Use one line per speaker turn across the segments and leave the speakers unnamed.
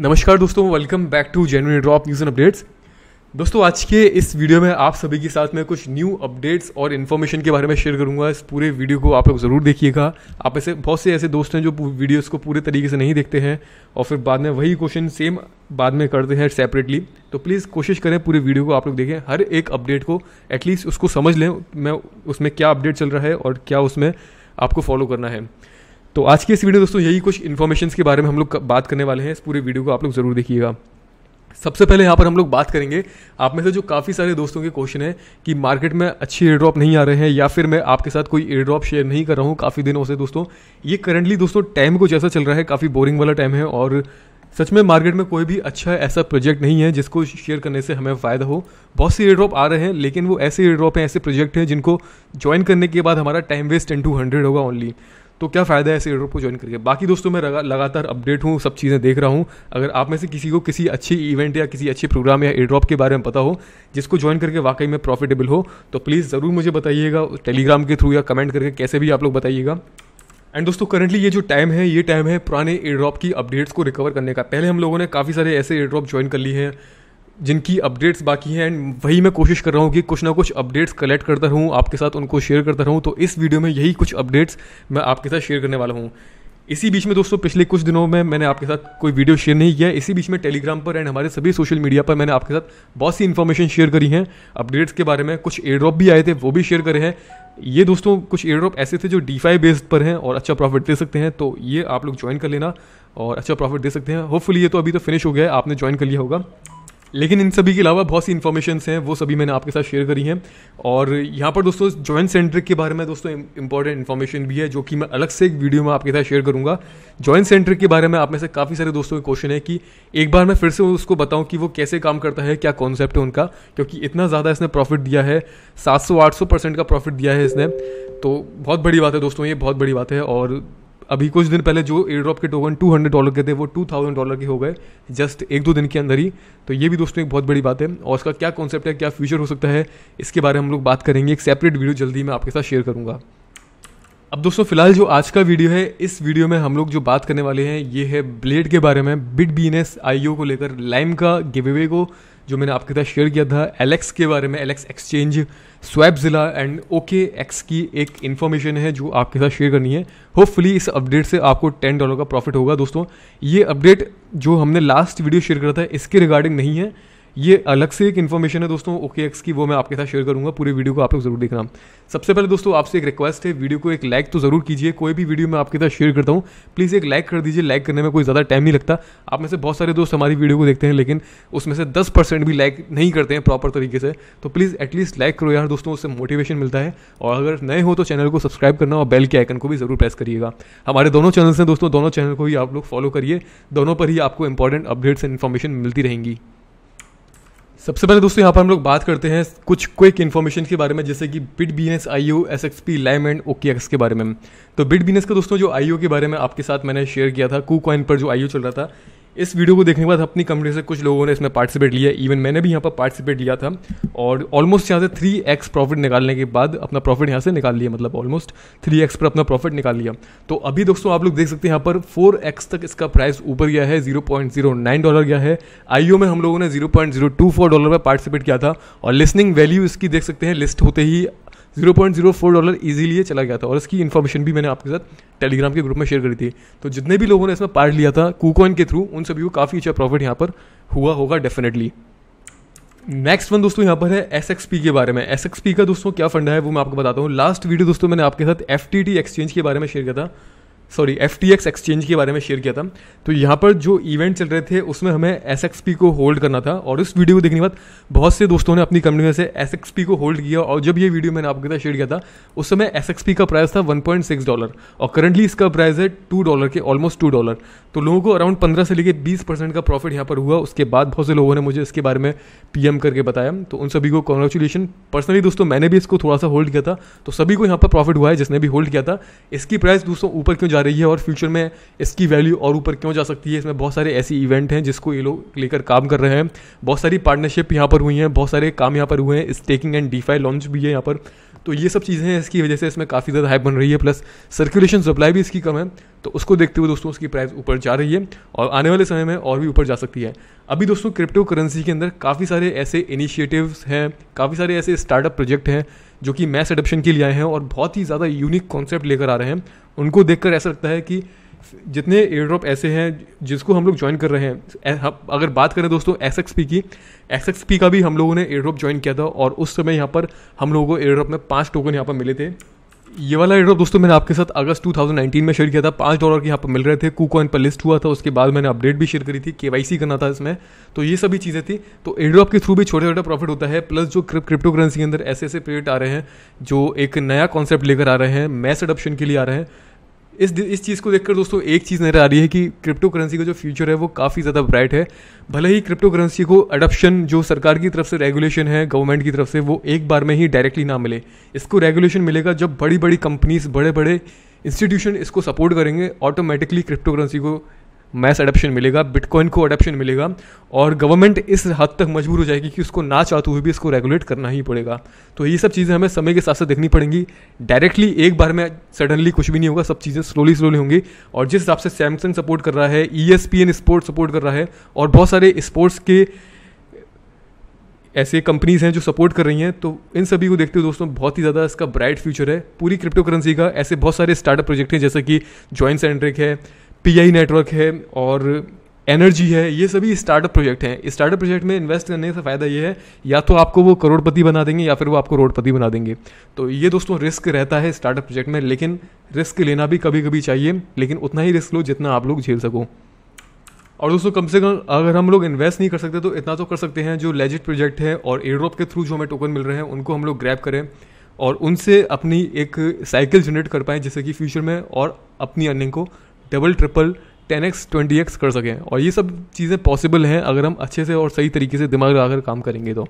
नमस्कार दोस्तों welcome back to genuine drop news and updates दोस्तों आज के इस वीडियो में आप सभी के साथ में कुछ न्यू अपडेट्स और इन्फॉर्मेशन के बारे में शेयर करूंगा इस पूरे वीडियो को आप लोग ज़रूर देखिएगा आप ऐसे बहुत से ऐसे दोस्त हैं जो वीडियोस को पूरे तरीके से नहीं देखते हैं और फिर बाद में वही क्वेश्चन सेम बाद में करते हैं सेपरेटली तो प्लीज़ कोशिश करें पूरे वीडियो को आप लोग देखें हर एक अपडेट को एटलीस्ट उसको समझ लें मैं उसमें क्या अपडेट चल रहा है और क्या उसमें आपको फॉलो करना है तो आज की इस वीडियो दोस्तों यही कुछ इन्फॉर्मेशन के बारे में हम लोग बात करने वाले हैं इस पूरे वीडियो को आप लोग ज़रूर देखिएगा सबसे पहले यहाँ पर हम लोग बात करेंगे आप में से जो काफ़ी सारे दोस्तों के क्वेश्चन है कि मार्केट में अच्छे एयर ड्रॉप नहीं आ रहे हैं या फिर मैं आपके साथ कोई एयर ड्रॉप शेयर नहीं कर रहा हूँ काफ़ी दिनों से दोस्तों ये करंटली दोस्तों टाइम को जैसा चल रहा है काफ़ी बोरिंग वाला टाइम है और सच में मार्केट में कोई भी अच्छा ऐसा प्रोजेक्ट नहीं है जिसको शेयर करने से हमें फ़ायदा हो बहुत से एयर ड्रॉप आ रहे हैं लेकिन वो ऐसे एयर ड्रॉप हैं ऐसे प्रोजेक्ट हैं जिनको ज्वाइन करने के बाद हमारा time waste ten to hundred होगा ओनली तो क्या फ़ायदा है ऐसे एयरड्रॉप को ज्वाइन करके बाकी दोस्तों मैं लगातार अपडेट हूँ सब चीज़ें देख रहा हूँ अगर आप में से किसी को किसी अच्छे इवेंट या किसी अच्छे प्रोग्राम या एड्रॉप के बारे में पता हो जिसको ज्वाइन करके वाकई में प्रॉफिटेबल हो तो प्लीज़ ज़रूर मुझे बताइएगा टेलीग्राम के थ्रू या कमेंट करके कैसे भी आप लोग बताइएगा एंड दोस्तों करंटली ये जो टाइम है ये टाइम है पुराने ड्रॉप की अपडेट्स को रिकवर करने का पहले हम लोगों ने काफ़ी सारे ऐसे एयरड्रॉप ज्वाइन कर लिए हैं जिनकी अपडेट्स बाकी हैं एंड वही मैं कोशिश कर रहा हूँ कि कुछ ना कुछ अपडेट्स कलेक्ट करता रहूँ आपके साथ उनको शेयर करता रहूँ तो इस वीडियो में यही कुछ अपडेट्स मैं आपके साथ शेयर करने वाला हूँ इसी बीच में दोस्तों पिछले कुछ दिनों में मैंने आपके साथ कोई वीडियो शेयर नहीं किया इसी बीच में टेलीग्राम पर एंड हमारे सभी सोशल मीडिया पर मैंने आपके साथ बहुत सी इन्फॉर्मेशन शेयर करी हैं अपडेट्स के बारे में कुछ एयरड्रॉप भी आए थे वो भी शेयर करे हैं ये दोस्तों कुछ एयरड्रॉप ऐसे थे जो डीफाई बेस्ड पर हैं और अच्छा प्रॉफिट दे सकते हैं तो ये आप लोग ज्वाइन कर लेना और अच्छा प्रॉफिट दे सकते हैं होपफुली ये तो अभी तो फिनिश हो गया है आपने ज्वाइन कर लिया होगा लेकिन इन सभी के अलावा बहुत सी इन्फॉर्मेशन हैं वो सभी मैंने आपके साथ शेयर करी हैं और यहाँ पर दोस्तों जॉइंट सेंट्रिक के बारे में दोस्तों इंपॉर्टेंट इन्फॉर्मेशन भी है जो कि मैं अलग से एक वीडियो में आपके साथ शेयर करूंगा जॉइंट सेंट्रिक के बारे में आप में से काफ़ी सारे दोस्तों के क्वेश्चन है कि एक बार मैं फिर से उसको बताऊँ कि वो कैसे काम करता है क्या कॉन्सेप्ट है उनका क्योंकि इतना ज़्यादा इसने प्रॉफिट दिया है सात सौ आठ सौ परसेंट का प्रॉफिट दिया है इसने तो बहुत बड़ी बात है दोस्तों ये बहुत बड़ी बात है और अभी कुछ दिन पहले जो एयर ड्रॉप के टोकन टू हंड्रेड डॉलर के थे वो टू थाउजेंड डॉलर के हो गए जस्ट एक दो दिन के अंदर ही तो ये भी दोस्तों एक बहुत बड़ी बात है और उसका क्या कॉन्सेप्ट है क्या फ्यूचर हो सकता है इसके बारे में हम लोग बात करेंगे एक सेपरेट वीडियो जल्दी मैं आपके साथ शेयर करूँगा अब दोस्तों फिलहाल जो आज का वीडियो है इस वीडियो में हम लोग जो बात करने वाले हैं ये है ब्लेड के बारे में बिट बी एन एस को लेकर लाइम का गिवे को जो मैंने आपके साथ शेयर किया था एलेक्स के बारे में एलेक्स एक्सचेंज स्वैप ज़िला एंड ओके एक्स की एक इन्फॉर्मेशन है जो आपके साथ शेयर करनी है होपफुली इस अपडेट से आपको टेन डॉलर का प्रॉफिट होगा दोस्तों ये अपडेट जो हमने लास्ट वीडियो शेयर करा था इसके रिगार्डिंग नहीं है ये अलग से एक इन्फॉर्मेशन है दोस्तों ओके एक्स की वो मैं आपके साथ शेयर करूंगा पूरे वीडियो को आप लोग जरूर देखना सबसे पहले दोस्तों आपसे एक रिक्वेस्ट है वीडियो को एक लाइक तो जरूर कीजिए कोई भी वीडियो मैं आपके साथ शेयर करता हूँ प्लीज़ एक लाइक कर दीजिए लाइक करने में कोई ज़्यादा टाइम नहीं लगता आप में से बहुत सारे दोस्त हमारी वीडियो को देखते हैं लेकिन उसमें से दस परसेंट भी लाइक नहीं करते हैं प्रॉपर तरीके से तो प्लीज़ एटलीस्ट लाइक करो यार दोस्तों उससे मोटिवेशन मिलता है और अगर नए हो तो चैनल को सब्सक्राइब करना और बेल के आइकन को भी जरूर प्रेस करिएगा हमारे दोनों चैनल्स हैं दोस्तों दोनों चैनल को ही आप लोग फॉलो करिए दोनों पर ही आपको इंपॉर्टेंट अपडेट्स एंड इन्फॉर्मेशन मिलती रहेंगी सबसे पहले दोस्तों यहाँ पर हम लोग बात करते हैं कुछ क्विक इन्फॉर्मेशन के बारे में जैसे कि Bitbns I S X P lime and OK X के बारे में तो बिट बीनेस का दोस्तों जो आई के बारे में आपके साथ मैंने शेयर किया था कू कॉइन पर जो आई चल रहा था इस वीडियो को देखने के बाद अपनी कंपनी से कुछ लोगों ने इसमें पार्टिसिपेट लिया इवन मैंने भी यहाँ पर पार्टिसिपेट लिया था और ऑलमोस्ट यहाँ से थ्री एक्स प्रॉफिट निकालने के बाद अपना प्रॉफिट यहाँ से निकाल लिया मतलब ऑलमोस्ट थ्री एक्स पर अपना प्रॉफिट निकाल लिया तो अभी दोस्तों आप लोग देख सकते हैं यहाँ पर फोर एक्स तक इसका प्राइस ऊपर गया है zero point zero nine dollar गया है आई में हम लोगों ने zero point zero two four dollar पर पार्टिसिपेट किया था और लिसनिंग वैल्यू इसकी देख सकते हैं लिस्ट होते ही zero point zero four dollar easily चला गया था और इसकी इन्फॉर्मेशन भी मैंने आपके साथ टेलीग्राम के ग्रुप में शेयर करी थी तो जितने भी लोगों ने इसमें पार्ट लिया था कूकॉइन के थ्रू उन सभी को काफ़ी अच्छा प्रॉफिट यहाँ पर हुआ होगा डेफिनेटली नेक्स्ट वन दोस्तों यहाँ पर है एस एक्स पी के बारे में एस एक्स पी का दोस्तों क्या फंड है वो मैं आपको बताता हूँ लास्ट वीडियो दोस्तों मैंने आपके साथ एफ टी टी एक्सचेंज के बारे में शेयर किया था sorry F T X exchange के बारे में शेयर किया था तो यहाँ पर जो इवेंट चल रहे थे उसमें हमें एस एक्स पी को होल्ड करना था और उस वीडियो को देखने के बाद बहुत से दोस्तों ने अपनी कंपनी में से एस एक्स पी को होल्ड किया और जब ये वीडियो मैंने आपके साथ शेयर किया था उस समय एस एक्स पी का प्राइस था वन पॉइंट सिक्स डॉलर और करंटली इसका प्राइस है टू डॉलर के ऑलमोस्ट टू डॉलर तो लोगों को अराउंड पंद्रह से लेकर बीस परसेंट का प्रॉफिट यहाँ पर हुआ उसके बाद बहुत से लोगों ने मुझे इसके बारे में पी एम करके बताया तो उन सभी को कॉन्ग्रेचुलेशन पर्सनली दोस्तों मैंने भी इसको थोड़ा सा होल्ड किया था तो सभी को यहाँ पर प्रॉफिट हुआ है जिसने भी होल्ड किया था इसकी प्राइस दोस्तों ऊपर क्यों जा रही है और फ्यूचर में इसकी वैल्यू और ऊपर क्यों जा सकती है इसमें बहुत सारे ऐसे इवेंट हैं जिसको ये लोग लेकर काम कर रहे हैं बहुत सारी पार्टनरशिप यहाँ पर हुई हैं बहुत सारे काम यहाँ पर हुए हैं स्टेकिंग एंड डीफाई लॉन्च भी है यहाँ पर तो ये सब चीज़ें हैं इसकी वजह से इसमें काफ़ी ज़्यादा हाइप बन रही है प्लस सर्कुलेशन सप्लाई भी इसकी कम है तो उसको देखते हुए दोस्तों उसकी प्राइस ऊपर जा रही है और आने वाले समय में और भी ऊपर जा सकती है अभी दोस्तों क्रिप्टो करेंसी के अंदर काफ़ी सारे ऐसे इनिशिएटिव्स हैं काफ़ी सारे ऐसे स्टार्टअप प्रोजेक्ट हैं जो कि मैस एडप्शन के लिए आए हैं और बहुत ही ज़्यादा यूनिक कॉन्सेप्ट लेकर आ रहे हैं उनको देखकर ऐसा लगता है कि जितने एयर ड्रॉप ऐसे हैं जिसको हम लोग ज्वाइन कर रहे हैं अगर बात करें दोस्तों एस एक्स पी की एस एक्स पी का भी हम लोगों ने एयर ड्रॉप ज्वाइन किया था और उस समय यहाँ पर हम लोगों को एयर ड्रॉप में पाँच टोकन यहाँ पर मिले थे ये वाला एयर ड्रॉप दोस्तों मैंने आपके साथ अगस्त 2019 में शेयर किया था पाँच डॉलर के यहाँ पर मिल रहे थे कूकॉइन पर लिस्ट हुआ था उसके बाद मैंने अपडेट भी शेयर करी थी के करना था इसमें तो ये सभी चीज़ें थी तो एयर ड्रॉप के थ्रू भी छोटा छोटा प्रॉफिट होता है प्लस जो क्रिप्टो करेंसी के अंदर ऐसे ऐसे प्लेट आ रहे हैं जो एक नया कॉन्सेप्ट लेकर आ रहे हैं मैस अडप्शन के लिए आ रहे हैं इस इस चीज़ को देखकर दोस्तों एक चीज़ नज़र आ रही है कि क्रिप्टो करेंसी का जो फ्यूचर है वो काफ़ी ज़्यादा ब्राइट है भले ही क्रिप्टो करेंसी को अडप्शन जो सरकार की तरफ से रेगुलेशन है गवर्नमेंट की तरफ से वो एक बार में ही डायरेक्टली ना मिले इसको रेगुलेशन मिलेगा जब बड़ी बड़ी कंपनीज बड़े बड़े इंस्टीट्यूशन इसको सपोर्ट करेंगे ऑटोमेटिकली क्रिप्टो करेंसी को मैस अडप्शन मिलेगा बिटकॉइन को अडप्शन मिलेगा और गवर्नमेंट इस हद तक मजबूर हो जाएगी कि उसको ना चाहते हुए भी इसको रेगुलेट करना ही पड़ेगा तो ये सब चीज़ें हमें समय के साथ साथ देखनी पड़ेंगी डायरेक्टली एक बार में सडनली कुछ भी नहीं होगा सब चीज़ें स्लोली स्लोली होंगी और जिस हिसाब से सैमसंग सपोर्ट कर रहा है E S P N sport support कर रहा है और बहुत सारे स्पोर्ट्स के ऐसे कंपनीज हैं जो सपोर्ट कर रही हैं तो इन सभी को देखते हुए दोस्तों बहुत ही ज़्यादा इसका ब्राइट फ्यूचर है पूरी क्रिप्टो करेंसी का ऐसे बहुत सारे स्टार्टअप प्रोजेक्ट हैं जैसे कि जॉइंट सेंट्रिक है पीआई नेटवर्क है और एनर्जी है ये सभी स्टार्टअप प्रोजेक्ट हैं स्टार्टअप प्रोजेक्ट में इन्वेस्ट करने से फ़ायदा ये है या तो आपको वो करोड़पति बना देंगे या फिर वो आपको रोडपति बना देंगे तो ये दोस्तों रिस्क रहता है स्टार्टअप प्रोजेक्ट में लेकिन रिस्क लेना भी कभी कभी चाहिए लेकिन उतना ही रिस्क लो जितना आप लोग झेल सको और दोस्तों कम से कम अगर हम लोग इन्वेस्ट नहीं कर सकते तो इतना तो कर सकते हैं जो लेजिट प्रोजेक्ट है और एयरड्रॉप के थ्रू जो हमें टोकन मिल रहे हैं उनको हम लोग ग्रैप करें और उनसे अपनी एक साइकिल जनरेट कर पाएँ जैसे कि फ्यूचर में और अपनी अर्निंग को double triple ten X twenty X कर सकें और ये सब चीज़ें पॉसिबल हैं अगर हम अच्छे से और सही तरीके से दिमाग लगाकर काम करेंगे तो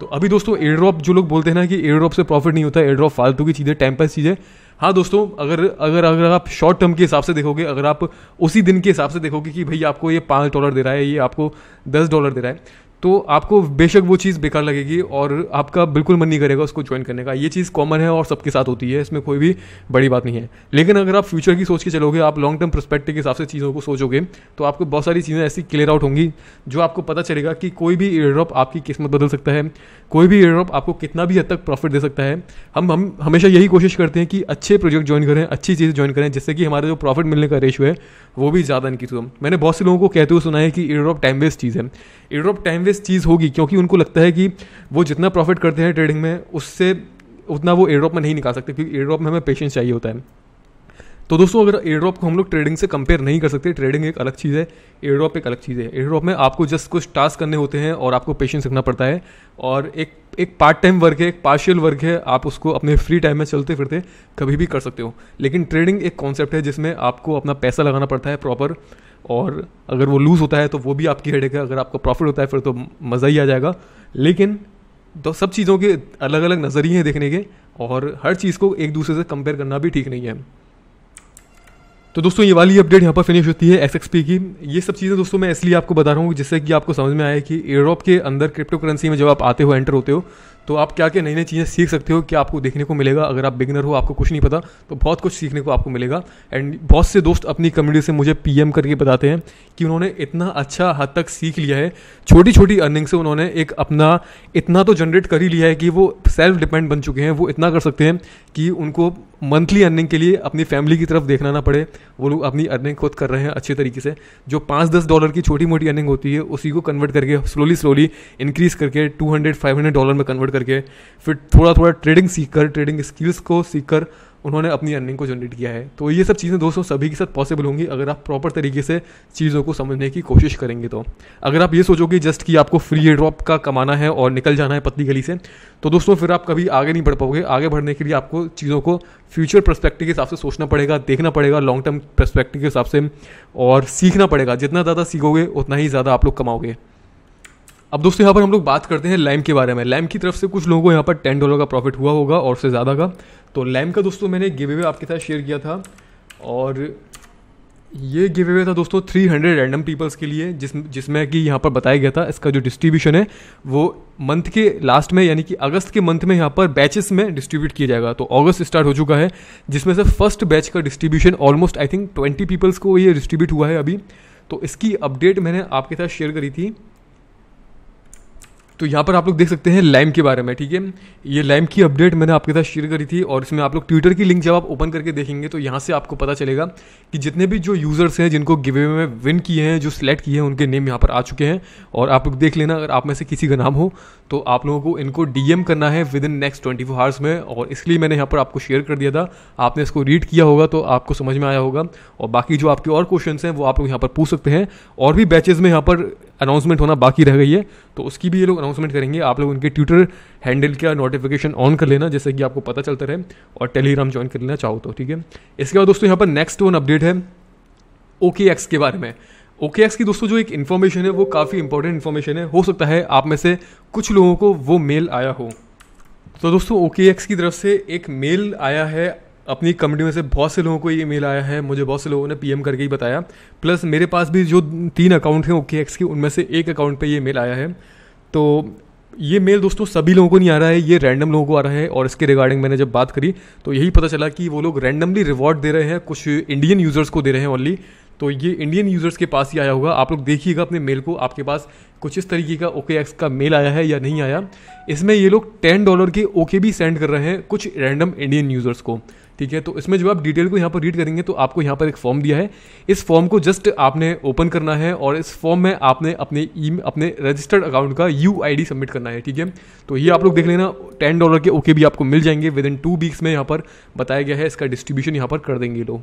तो अभी दोस्तों एयर ड्रॉप जो लोग बोलते हैं ना कि एयर ड्रॉप से प्रॉफिट नहीं होता एयर ड्रॉप फालतू की चीज़ें टाइम पास चीज़ें हाँ दोस्तों अगर अगर अगर आप शॉर्ट टर्म के हिसाब से देखोगे अगर आप उसी दिन के हिसाब से देखोगे कि भाई आपको ये पाँच डॉलर दे रहा है ये आपको दस डॉलर दे रहा है तो आपको बेशक वो चीज़ बेकार लगेगी और आपका बिल्कुल मन नहीं करेगा उसको ज्वाइन करने का ये चीज़ कॉमन है और सबके साथ होती है इसमें कोई भी बड़ी बात नहीं है लेकिन अगर आप फ्यूचर की सोच के चलोगे आप लॉन्ग टर्म प्रस्पेक्टिव के हिसाब से चीज़ों को सोचोगे तो आपको बहुत सारी चीज़ें ऐसी क्लियर आउट होंगी जो आपको पता चलेगा कि कोई भी एयरड्रॉप आपकी किस्मत बदल सकता है कोई भी एयरड्रॉप आपको कितना भी हद तक प्रॉफिट दे सकता है हम हम हमेशा यही कोशिश करते हैं कि अच्छे प्रोजेक्ट ज्वाइन करें अच्छी चीज़ ज्वाइन करें जिससे कि हमारा जो प्रॉफिट मिलने का रेशो है वो भी ज़्यादा इनकी मैंने बहुत से लोगों को कहते हुए सुना है कि एयरड्रॉप टाइम वेस्ट चीज़ है एयरड्रॉप टाइम वेस्ट चीज़ होगी क्योंकि उनको लगता है कि वो जितना प्रॉफिट करते हैं ट्रेडिंग में उससे उतना वो एयरड्रॉप में नहीं निकाल सकते क्योंकि एयरड्रॉप में हमें पेशेंस चाहिए होता है तो दोस्तों अगर एयरड्रॉप को हम लोग ट्रेडिंग से कंपेयर नहीं कर सकते ट्रेडिंग एक अलग चीज़ है एयरड्रॉप एक अलग चीज़ है एयरड्रॉप में आपको जस्ट कुछ टास्क करने होते हैं और आपको पेशेंस रखना पड़ता है और एक एक पार्ट टाइम वर्क है एक पार्शियल वर्क है आप उसको अपने फ्री टाइम में चलते फिरते कभी भी कर सकते हो लेकिन ट्रेडिंग एक कॉन्सेप्ट है जिसमें आपको अपना पैसा लगाना पड़ता है प्रॉपर और अगर वो लूज़ होता है तो वो भी आपकी हेडेक है अगर आपका प्रॉफिट होता है फिर तो मज़ा ही आ जाएगा लेकिन तो सब चीज़ों के अलग अलग नज़रिए हैं देखने के और हर चीज़ को एक दूसरे से कंपेयर करना भी ठीक नहीं है तो दोस्तों ये वाली अपडेट यहाँ पर फिनिश होती है एस की ये सब चीज़ें दोस्तों मैं इसलिए आपको बता रहा हूँ जिससे कि आपको समझ में आए कि यूरोप के अंदर क्रिप्टो करेंसी में जब आप आते हो एंटर होते हो तो आप क्या क्या नई नई चीज़ें सीख सकते हो कि आपको देखने को मिलेगा अगर आप बिगनर हो आपको कुछ नहीं पता तो बहुत कुछ सीखने को आपको मिलेगा एंड बहुत से दोस्त अपनी कम्युनिटी से मुझे पी करके बताते हैं कि उन्होंने इतना अच्छा हद तक सीख लिया है छोटी छोटी अर्निंग से उन्होंने एक अपना इतना तो जनरेट कर ही लिया है कि वो सेल्फ डिपेंड बन चुके हैं वो इतना कर सकते हैं कि उनको मंथली अर्निंग के लिए अपनी फैमिली की तरफ देखना ना पड़े वो लोग अपनी अर्निंग खुद कर रहे हैं अच्छे तरीके से जो पाँच दस डॉलर की छोटी मोटी अर्निंग होती है उसी को कन्वर्ट करके स्लोली स्लोली इंक्रीज़ करके two hundred five hundred dollar में कन्वर्ट करके फिर थोड़ा थोड़ा ट्रेडिंग सीख कर ट्रेडिंग स्किल्स को सीख कर उन्होंने अपनी अर्निंग को जनरेट किया है तो ये सब चीज़ें दोस्तों सभी के साथ पॉसिबल होंगी अगर आप प्रॉपर तरीके से चीज़ों को समझने की कोशिश करेंगे तो अगर आप ये सोचोगे जस्ट कि आपको फ्री ड्रॉप का कमाना है और निकल जाना है पतली गली से तो दोस्तों फिर आप कभी आगे नहीं बढ़ पाओगे आगे बढ़ने के लिए आपको चीज़ों को फ्यूचर परस्पेक्टिव के हिसाब से सोचना पड़ेगा देखना पड़ेगा लॉन्ग टर्म परस्पेक्टिव के हिसाब से और सीखना पड़ेगा जितना ज़्यादा सीखोगे उतना ही ज़्यादा आप लोग कमाओगे अब दोस्तों यहाँ पर हम लोग बात करते हैं लैम के बारे में लैम की तरफ से कुछ लोगों को यहाँ पर टेन डॉलर का प्रॉफिट हुआ होगा और से ज़्यादा का तो लैम का दोस्तों मैंने गिव अवे आपके साथ शेयर किया था और ये गिव अवे था दोस्तों 300 रैंडम पीपल्स के लिए जिस जिसमें कि यहाँ पर बताया गया था इसका जो डिस्ट्रीब्यूशन है वो मंथ के लास्ट में यानी कि अगस्त के मंथ में यहाँ पर बैचेस में डिस्ट्रीब्यूट किया जाएगा तो अगस्त स्टार्ट हो चुका है जिसमें से फर्स्ट बैच का distribution almost I think twenty peoples को ये डिस्ट्रीब्यूट हुआ है अभी तो इसकी अपडेट मैंने आपके साथ शेयर करी थी तो यहाँ पर आप लोग देख सकते हैं लैम के बारे में ठीक है ये लैम की अपडेट मैंने आपके साथ शेयर करी थी और इसमें आप लोग ट्विटर की लिंक जब आप ओपन करके देखेंगे तो यहाँ से आपको पता चलेगा कि जितने भी जो यूज़र्स हैं जिनको गिवे में विन किए हैं जो सिलेक्ट किए हैं उनके नेम यहाँ पर आ चुके हैं और आप लोग देख लेना अगर आप में से किसी का नाम हो तो आप लोगों को इनको डी करना है within next twenty four hours में और इसलिए मैंने यहाँ पर आपको शेयर कर दिया था आपने इसको रीड किया होगा तो आपको समझ में आया होगा और बाकी जो आपके और क्वेश्चन हैं वो आप लोग यहाँ पर पूछ सकते हैं और भी बैचेज़ में यहाँ पर अनाउंसमेंट होना बाकी रह गई है तो उसकी भी ये लोग अनाउंसमेंट करेंगे आप लोग उनके ट्विटर हैंडल का नोटिफिकेशन ऑन कर लेना जैसे कि आपको पता चलता रहे और टेलीग्राम ज्वाइन कर लेना चाहो तो ठीक है इसके बाद दोस्तों यहाँ पर नेक्स्ट वन अपडेट है ओके एक्स के बारे में ओके एक्स की दोस्तों जो एक इन्फॉर्मेशन है वो काफ़ी इंपॉर्टेंट इन्फॉर्मेशन है हो सकता है आप में से कुछ लोगों को वो मेल आया हो तो दोस्तों ओके एक्स की तरफ से एक मेल आया है अपनी कम्युनिटी में से बहुत से लोगों को ये मेल आया है मुझे बहुत से लोगों ने पी करके ही बताया प्लस मेरे पास भी जो तीन अकाउंट हैं ओके एक्स के उनमें से एक अकाउंट पर ये मेल आया है तो ये मेल दोस्तों सभी लोगों को नहीं आ रहा है ये रैंडम लोगों को आ रहा है और इसके रिगार्डिंग मैंने जब बात करी तो यही पता चला कि वो लोग रैंडमली रिवॉर्ड दे रहे हैं कुछ इंडियन यूज़र्स को दे रहे हैं ओनली तो ये इंडियन यूज़र्स के पास ही आया होगा आप लोग देखिएगा अपने मेल को आपके पास कुछ इस तरीके का ओके एक्स का मेल आया है या नहीं आया इसमें ये लोग टेन डॉलर के ओके भी सेंड कर रहे हैं कुछ रैंडम इंडियन यूज़र्स को ठीक है तो इसमें जब आप डिटेल को यहाँ पर रीड करेंगे तो आपको यहाँ पर एक फॉर्म दिया है इस फॉर्म को जस्ट आपने ओपन करना है और इस फॉर्म में आपने अपने ई e- अपने रजिस्टर्ड अकाउंट का यू आई सबमिट करना है ठीक है तो ये आप लोग देख लेना टेन डॉलर के ओके भी आपको मिल जाएंगे विद इन टू वीक्स में यहाँ पर बताया गया है इसका डिस्ट्रीब्यूशन यहाँ पर कर देंगे लोग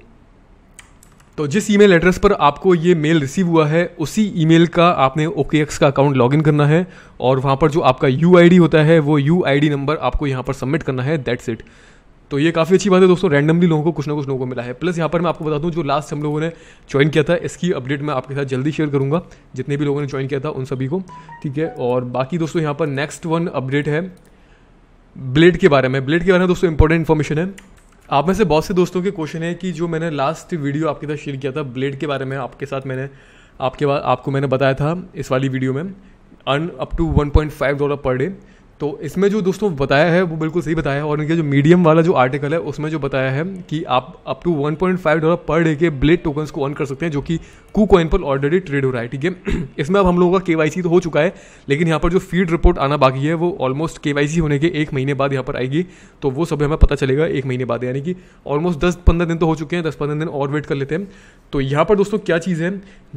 तो जिस ईमेल एड्रेस पर आपको ये मेल रिसीव हुआ है उसी ईमेल का आपने ओके एक्स का अकाउंट लॉगिन करना है और वहाँ पर जो आपका यू होता है वो यू नंबर आपको यहाँ पर सबमिट करना है दैट्स इट तो ये काफ़ी अच्छी बात है दोस्तों रैंडमली लोगों को कुछ ना कुछ लोगों को मिला है प्लस यहाँ पर मैं आपको बता दूँ जो लास्ट हम लोगों ने ज्वाइन किया था इसकी अपडेट मैं आपके साथ जल्दी शेयर करूँगा जितने भी लोगों ने ज्वाइन किया था उन सभी को ठीक है और बाकी दोस्तों यहाँ पर नेक्स्ट वन अपडेट है ब्लेड के बारे में ब्लेड के बारे में दोस्तों इंपॉर्टेंट इन्फॉर्मेशन है आप में से बहुत से दोस्तों के क्वेश्चन है कि जो मैंने लास्ट वीडियो आपके साथ शेयर किया था ब्लेड के बारे में आपके साथ मैंने आपके आपको मैंने बताया था इस वाली वीडियो में earn up to five dollar per day तो इसमें जो दोस्तों बताया है वो बिल्कुल सही बताया है और इनके जो मीडियम वाला जो आर्टिकल है उसमें जो बताया है कि आप up to 1.5 dollar per day के ब्लेड टोकन्स को अर्न कर सकते हैं जो कि कू कॉइन पर ऑलरेडी ट्रेड हो रहा है ठीक है इसमें अब हम लोगों का के तो हो चुका है लेकिन यहाँ पर जो फीड रिपोर्ट आना बाकी है वो ऑलमोस्ट के होने के एक महीने बाद यहाँ पर आएगी तो वो सब हमें पता चलेगा एक महीने बाद यानी कि ऑलमोस्ट दस पंद्रह दिन तो हो चुके हैं दस पंद्रह दिन और वेट कर लेते हैं तो यहाँ पर दोस्तों क्या चीज़ है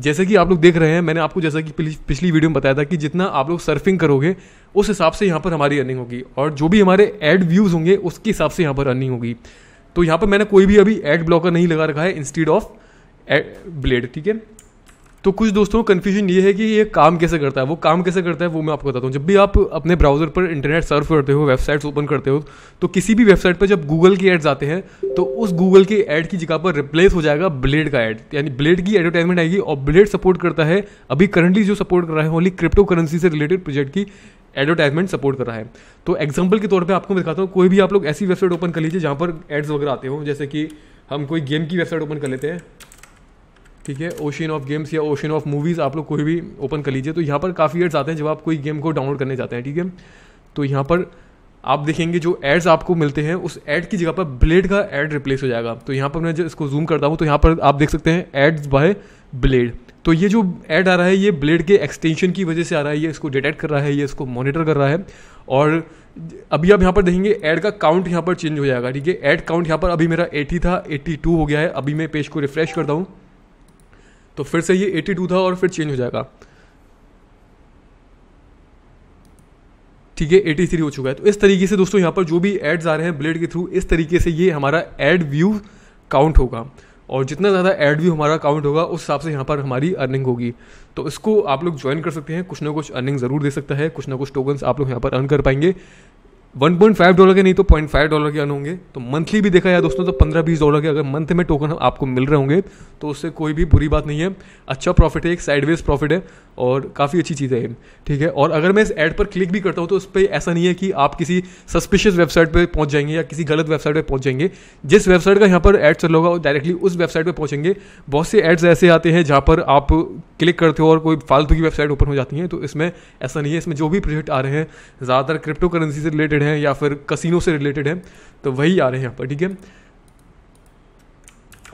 जैसे कि आप लोग देख रहे हैं मैंने आपको जैसा कि पिछली वीडियो में बताया था कि जितना आप लोग सर्फिंग करोगे उस हिसाब से यहाँ पर हमारी अर्निंग होगी और जो भी हमारे एड व्यूज़ होंगे उसके हिसाब से यहाँ पर अर्निंग होगी तो यहाँ पर मैंने कोई भी अभी एड ब्लॉकर नहीं लगा रखा है इंस्टीड ऑफ ब्लेड ठीक है तो कुछ दोस्तों कन्फ्यूजन ये है कि ये काम कैसे करता है वो काम कैसे करता है वो मैं आपको बताता हूँ जब भी आप अपने ब्राउज़र पर इंटरनेट सर्व करते हो वेबसाइट्स ओपन करते हो तो किसी भी वेबसाइट पर जब गूगल के एड्स आते हैं तो उस गूगल के ऐड की जगह पर रिप्लेस हो जाएगा ब्लेड का एड यानी ब्लेड की एडवर्टाइजमेंट आएगी और ब्लेड सपोर्ट करता है अभी करंटली जो सपोर्ट कर रहा है ओनली क्रिप्टो करेंसी से रिलेटेड प्रोजेक्ट की एडवर्टाइजमेंट सपोर्ट कर रहा है तो एग्जाम्पल के तौर पर आपको मैं दिखाता हूँ कोई भी आप लोग ऐसी वेबसाइट ओपन कर लीजिए जहाँ पर एड्स वगैरह आते हो जैसे कि हम कोई गेम की वेबसाइट ओपन कर लेते हैं ठीक है ओशन ऑफ गेम्स या ओशन ऑफ मूवीज़ आप लोग कोई भी ओपन कर लीजिए तो यहाँ पर काफ़ी एड्स आते हैं जब आप कोई गेम को डाउनलोड करने जाते हैं ठीक है तो यहाँ पर आप देखेंगे जो एड्स आपको मिलते हैं उस एड की जगह पर ब्लेड का एड रिप्लेस हो जाएगा तो यहाँ पर मैं जो इसको जूम करता हूँ तो यहाँ पर आप देख सकते हैं एड्स बाय ब्लेड तो ये जो ऐड आ रहा है ये ब्लेड के एक्सटेंशन की वजह से आ रहा है ये इसको डिटेक्ट कर रहा है ये इसको मॉनिटर कर रहा है और अभी आप यहाँ पर देखेंगे ऐड का काउंट यहाँ पर चेंज हो जाएगा ठीक है ऐड काउंट यहाँ पर अभी मेरा 80 था 82 हो गया है अभी मैं पेज को रिफ्रेश करता हूँ तो फिर से ये 82 था और फिर चेंज हो जाएगा ठीक है 83 हो चुका है तो इस तरीके से दोस्तों यहाँ पर जो भी एड्स आ रहे हैं ब्लेड के थ्रू इस तरीके से ये हमारा एड व्यू काउंट होगा और जितना ज़्यादा एड व्यू हमारा अकाउंट होगा उस हिसाब से यहाँ पर हमारी अर्निंग होगी तो इसको आप लोग ज्वाइन कर सकते हैं कुछ ना कुछ अर्निंग ज़रूर दे सकता है कुछ ना कुछ टोकन्स आप लोग यहाँ पर अर्न कर पाएंगे वन पॉइंट फाइव डॉलर के नहीं तो पॉइंट फाइव डॉलर के अन होंगे तो मंथली भी देखा जाए दोस्तों तो पंद्रह बीस डॉलर के अगर मंथ में टोकन आपको मिल रहे होंगे तो उससे कोई भी बुरी बात नहीं है अच्छा प्रॉफिट है एक साइडवेज प्रॉफिट है और काफ़ी अच्छी चीज़ है ये ठीक है और अगर मैं इस एड पर क्लिक भी करता हूँ तो उस पर ऐसा नहीं है कि आप किसी सस्पिशियस वेबसाइट पर पहुँच जाएंगे या किसी गलत वेबसाइट पर पहुँच जाएंगे जिस वेबसाइट का यहाँ पर एड चल होगा वो डायरेक्टली उस वेबसाइट पर पहुँचेंगे बहुत से एड्स ऐसे आते हैं जहाँ पर आप क्लिक करते हो और कोई फालतू की वेबसाइट ओपन हो जाती है तो इसमें ऐसा नहीं है इसमें जो भी प्रोजेक्ट आ रहे हैं ज़्यादातर क्रिप्टो करेंसी से रिलेटेड रिलेटेड हैं या फिर कसिनो से रिलेटेड हैं तो वही आ रहे हैं यहाँ पर ठीक है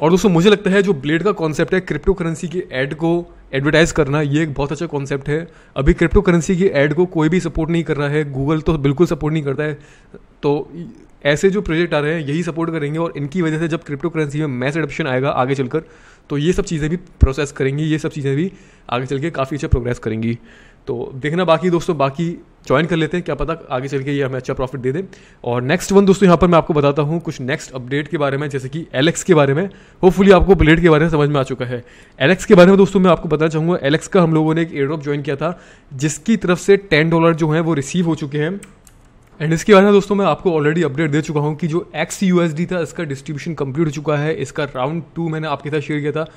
और दोस्तों मुझे लगता है जो ब्लेड का कॉन्सेप्ट है क्रिप्टो करेंसी की ऐड को एडवर्टाइज करना ये एक बहुत अच्छा कॉन्सेप्ट है अभी क्रिप्टो करेंसी की ऐड को कोई भी सपोर्ट नहीं कर रहा है गूगल तो बिल्कुल सपोर्ट नहीं करता है तो ऐसे जो प्रोजेक्ट आ रहे हैं यही सपोर्ट करेंगे और इनकी वजह से जब क्रिप्टो करेंसी में मैस एडप्शन आएगा आगे चलकर तो ये सब चीज़ें भी प्रोसेस करेंगी ये सब चीज़ें भी आगे चल के काफ़ी अच्छा प्रोग्रेस करेंगी तो देखना बाकी दोस्तों बाकी ज्वाइन कर लेते हैं क्या पता आगे चल के ये हमें अच्छा प्रॉफिट दे दे और नेक्स्ट वन दोस्तों यहाँ पर मैं आपको बताता हूँ कुछ नेक्स्ट अपडेट के बारे में जैसे कि एलेक्स के बारे में होपफुली आपको ब्लेड के बारे में समझ में आ चुका है एलेक्स के बारे में दोस्तों मैं आपको बताना चाहूँगा एलेक्स का हम लोगों ने एक एयरड्रॉप ज्वाइन किया था जिसकी तरफ से टेन डॉलर जो है वो रिसीव हो चुके हैं एंड इसके बारे में दोस्तों मैं आपको ऑलरेडी अपडेट दे चुका हूँ कि जो एक्स यू था इसका डिस्ट्रीब्यूशन कंप्लीट हो चुका है इसका राउंड टू मैंने आपके साथ शेयर किया था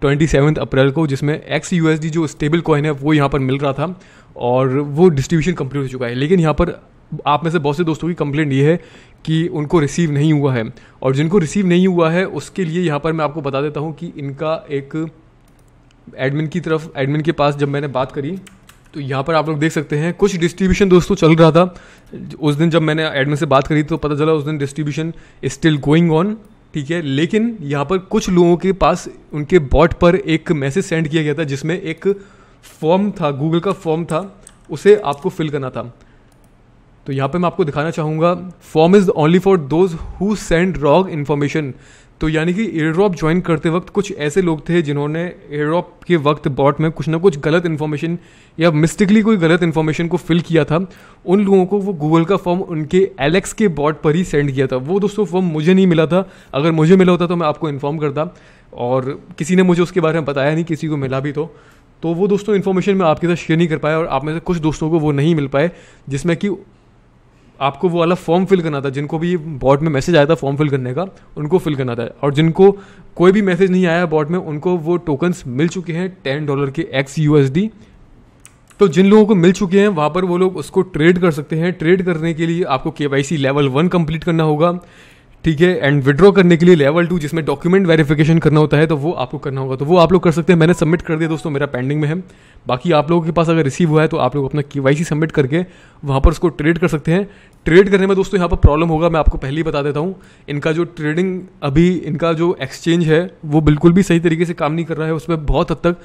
ट्वेंटी अप्रैल को जिसमें एक्स यू जो स्टेबल कॉइन है वो यहाँ पर मिल रहा था और वो डिस्ट्रीब्यूशन कंप्लीट हो चुका है लेकिन यहाँ पर आप में से बहुत से दोस्तों की कंप्लेंट ये है कि उनको रिसीव नहीं हुआ है और जिनको रिसीव नहीं हुआ है उसके लिए यहाँ पर मैं आपको बता देता हूँ कि इनका एक एडमिन की तरफ एडमिन के पास जब मैंने बात करी तो यहाँ पर आप लोग देख सकते हैं कुछ डिस्ट्रीब्यूशन दोस्तों चल रहा था उस दिन जब मैंने एडमिन से बात करी तो पता चला उस दिन डिस्ट्रीब्यूशन स्टिल गोइंग ऑन ठीक है लेकिन यहाँ पर कुछ लोगों के पास उनके बॉट पर एक मैसेज सेंड किया गया था जिसमें एक फॉर्म था गूगल का फॉर्म था उसे आपको फिल करना था तो यहाँ पे मैं आपको दिखाना चाहूँगा form is only for those who send wrong information तो यानी कि एयर ड्रॉप ज्वाइन करते वक्त कुछ ऐसे लोग थे जिन्होंने एयर ड्रॉप के वक्त बॉट में कुछ ना कुछ गलत इन्फॉर्मेशन या मिस्टेकली कोई गलत इन्फॉर्मेशन को फिल किया था उन लोगों को वो गूगल का फॉर्म उनके एलेक्स के बॉट पर ही सेंड किया था वो दोस्तों फॉर्म मुझे नहीं मिला था अगर मुझे मिला होता तो मैं आपको इन्फॉर्म करता और किसी ने मुझे उसके बारे में बताया नहीं किसी को मिला भी तो तो वो दोस्तों इन्फॉर्मेशन मैं आपके साथ शेयर नहीं कर पाया और आप में से कुछ दोस्तों को वो नहीं मिल पाए जिसमें कि आपको वो वाला फॉर्म फिल करना था जिनको भी बॉट में मैसेज आया था फॉर्म फिल करने का उनको फिल करना था और जिनको कोई भी मैसेज नहीं आया बॉट में उनको वो टोकन्स मिल चुके हैं टेन डॉलर के एक्स यू तो जिन लोगों को मिल चुके हैं वहाँ पर वो लोग उसको ट्रेड कर सकते हैं ट्रेड करने के लिए आपको के लेवल वन कंप्लीट करना होगा ठीक है एंड विड्रॉ करने के लिए लेवल टू जिसमें डॉक्यूमेंट वेरिफिकेशन करना होता है तो वो आपको करना होगा तो वो आप लोग कर सकते हैं मैंने सबमिट कर दिया दोस्तों मेरा पेंडिंग में है बाकी आप लोगों के पास अगर रिसीव हुआ है तो आप लोग अपना के सबमिट करके वहाँ पर उसको ट्रेड कर सकते हैं ट्रेड करने में दोस्तों यहाँ पर प्रॉब्लम होगा मैं आपको पहले ही बता देता हूँ इनका जो ट्रेडिंग अभी इनका जो एक्सचेंज है वो बिल्कुल भी सही तरीके से काम नहीं कर रहा है उसमें बहुत हद तक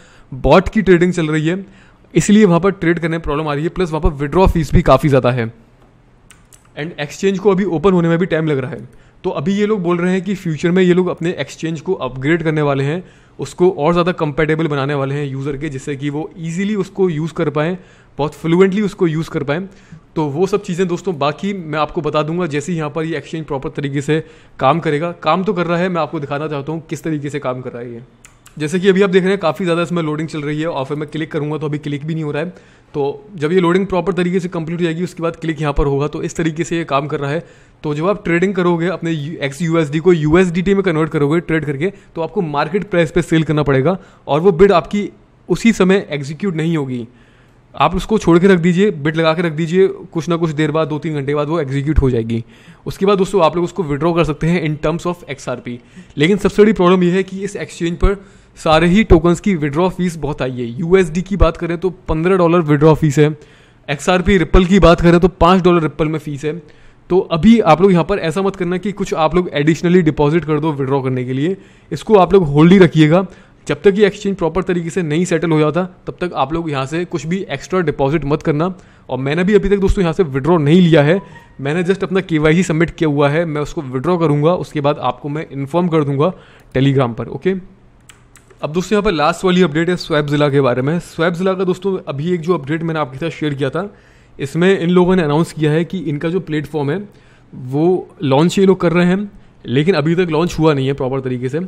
बॉट की ट्रेडिंग चल रही है इसलिए वहाँ पर ट्रेड करने में प्रॉब्लम आ रही है प्लस वहाँ पर विड्रॉ फीस भी काफ़ी ज़्यादा है एंड एक्सचेंज को अभी ओपन होने में भी टाइम लग रहा है तो अभी ये लोग बोल रहे हैं कि फ्यूचर में ये लोग अपने एक्सचेंज को अपग्रेड करने वाले हैं उसको और ज़्यादा कंपेटेबल बनाने वाले हैं यूज़र के जिससे कि वो ईजिली उसको यूज़ कर पाएँ बहुत फ्लुएंटली उसको यूज़ कर पाएँ तो वो सब चीज़ें दोस्तों बाकी मैं आपको बता दूंगा जैसे ही यहाँ पर ये एक्सचेंज प्रॉपर तरीके से काम करेगा काम तो कर रहा है मैं आपको दिखाना चाहता हूँ किस तरीके से काम कर रहा है ये जैसे कि अभी आप देख रहे हैं काफ़ी ज़्यादा इसमें लोडिंग चल रही है और फिर मैं क्लिक करूँगा तो अभी क्लिक भी नहीं हो रहा है तो जब ये लोडिंग प्रॉपर तरीके से कंप्लीट हो जाएगी उसके बाद क्लिक यहाँ पर होगा तो इस तरीके से ये काम कर रहा है तो जब आप ट्रेडिंग करोगे अपने एक्स यूएसडी को यूएसडीटी में कन्वर्ट करोगे ट्रेड करके तो आपको मार्केट प्राइस पे सेल करना पड़ेगा और वो बिड आपकी उसी समय एग्जीक्यूट नहीं होगी आप उसको छोड़ के रख दीजिए बिट लगा के रख दीजिए कुछ ना कुछ देर बाद दो तीन घंटे बाद वो एग्जीक्यूट हो जाएगी उसके बाद दोस्तों आप लोग उसको विड्रॉ कर सकते हैं इन टर्म्स ऑफ एक्स लेकिन सबसे बड़ी प्रॉब्लम यह है कि इस एक्सचेंज पर सारे ही टोकन्स की विड्रॉ फीस बहुत आई है यूएसडी की बात करें तो पंद्रह डॉलर विड्रॉ फीस है एक्स रिपल की बात करें तो पाँच डॉलर रिपल में फीस है तो अभी आप लोग यहाँ पर ऐसा मत करना कि कुछ आप लोग एडिशनली डिपॉजिट कर दो विड्रॉ करने के लिए इसको आप लोग होल्ड ही रखिएगा जब तक ये एक्सचेंज प्रॉपर तरीके से नहीं सेटल हो जाता तब तक आप लोग यहाँ से कुछ भी एक्स्ट्रा डिपॉजिट मत करना और मैंने भी अभी तक दोस्तों यहाँ से विड्रॉ नहीं लिया है मैंने जस्ट अपना के सबमिट किया हुआ है मैं उसको विड्रॉ करूँगा उसके बाद आपको मैं इन्फॉर्म कर दूंगा टेलीग्राम पर ओके अब दोस्तों यहाँ पर लास्ट वाली अपडेट है स्वैप ज़िला के बारे में स्वैप ज़िला का दोस्तों अभी एक जो अपडेट मैंने आपके साथ शेयर किया था इसमें इन लोगों ने अनाउंस किया है कि इनका जो प्लेटफॉर्म है वो लॉन्च ये लोग कर रहे हैं लेकिन अभी तक लॉन्च हुआ नहीं है प्रॉपर तरीके से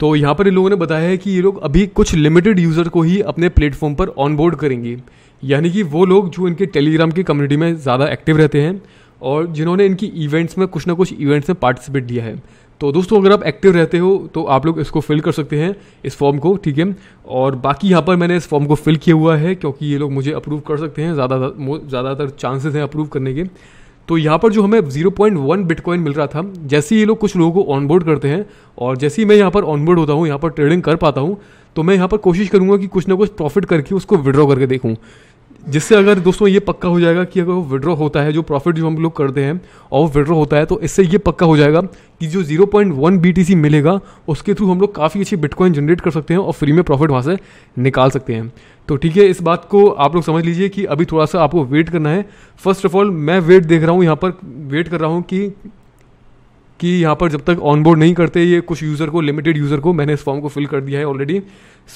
तो यहाँ पर इन लोगों ने बताया है कि ये लोग अभी कुछ लिमिटेड यूज़र को ही अपने प्लेटफॉर्म पर ऑनबोर्ड करेंगी यानी कि वो लोग जो इनके टेलीग्राम की कम्युनिटी में ज़्यादा एक्टिव रहते हैं और जिन्होंने इनकी इवेंट्स में कुछ ना कुछ इवेंट्स में पार्टिसिपेट दिया है तो दोस्तों अगर आप एक्टिव रहते हो तो आप लोग इसको फिल कर सकते हैं इस फॉर्म को ठीक है और बाकी यहाँ पर मैंने इस फॉर्म को फिल किया हुआ है क्योंकि ये लोग मुझे अप्रूव कर सकते हैं ज़्यादा ज़्यादातर चांसेस हैं अप्रूव करने के तो यहाँ पर जो हमें 0.1 बिटकॉइन मिल रहा था जैसे ही ये लोग कुछ लोगों को ऑनबोर्ड करते हैं और जैसे ही मैं यहाँ पर ऑनबोर्ड होता हूँ यहाँ पर ट्रेडिंग कर पाता हूँ तो मैं यहाँ पर कोशिश करूँगा कि कुछ ना कुछ प्रॉफिट करके उसको विड्रॉ करके देखूँ जिससे अगर दोस्तों ये पक्का हो जाएगा कि अगर वो विड्रॉ होता है जो प्रॉफिट जो हम लोग करते हैं और विड्रॉ होता है तो इससे ये पक्का हो जाएगा कि जो 0.1 पॉइंट मिलेगा उसके थ्रू हम लोग काफ़ी अच्छी बिटकॉइन जनरेट कर सकते हैं और फ्री में प्रॉफिट वहाँ से निकाल सकते हैं तो ठीक है इस बात को आप लोग समझ लीजिए कि अभी थोड़ा सा आपको वेट करना है फर्स्ट ऑफ ऑल मैं वेट देख रहा हूँ यहाँ पर वेट कर रहा हूँ कि कि यहाँ पर जब तक ऑनबोर्ड नहीं करते ये कुछ यूज़र को लिमिटेड यूज़र को मैंने इस फॉर्म को फिल कर दिया है ऑलरेडी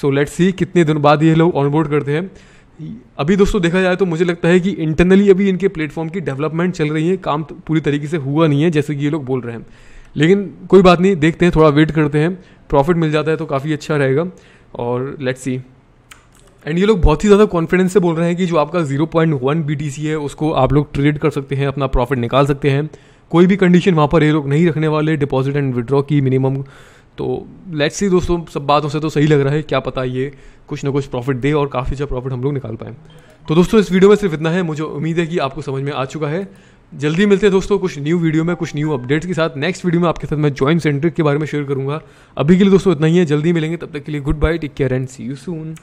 सो लेट्स सी कितने दिन बाद ये लोग ऑनबोर्ड करते हैं अभी दोस्तों देखा जाए तो मुझे लगता है कि इंटरनली अभी इनके प्लेटफॉर्म की डेवलपमेंट चल रही है काम तो पूरी तरीके से हुआ नहीं है जैसे कि ये लोग बोल रहे हैं लेकिन कोई बात नहीं देखते हैं थोड़ा वेट करते हैं प्रॉफिट मिल जाता है तो काफ़ी अच्छा रहेगा और लेट्स सी एंड ये लोग बहुत ही ज़्यादा कॉन्फिडेंस से बोल रहे हैं कि जो आपका जीरो पॉइंट है उसको आप लोग ट्रेड कर सकते हैं अपना प्रॉफिट निकाल सकते हैं कोई भी कंडीशन वहाँ पर ये लोग नहीं रखने वाले डिपॉजिट एंड विड्रॉ की मिनिमम तो लेट्स सी दोस्तों सब बातों से तो सही लग रहा है क्या पता ये कुछ ना कुछ प्रॉफिट दे और काफ़ी अच्छा प्रॉफिट हम लोग निकाल पाएँ तो दोस्तों इस वीडियो में सिर्फ इतना है मुझे उम्मीद है कि आपको समझ में आ चुका है जल्दी मिलते हैं दोस्तों कुछ न्यू वीडियो में कुछ न्यू अपडेट्स के साथ नेक्स्ट वीडियो में आपके साथ मैं ज्वाइंट सेंट्रिक के बारे में शेयर करूंगा अभी के लिए दोस्तों इतना ही है जल्दी मिलेंगे तब तक के लिए goodbye take care and see you soon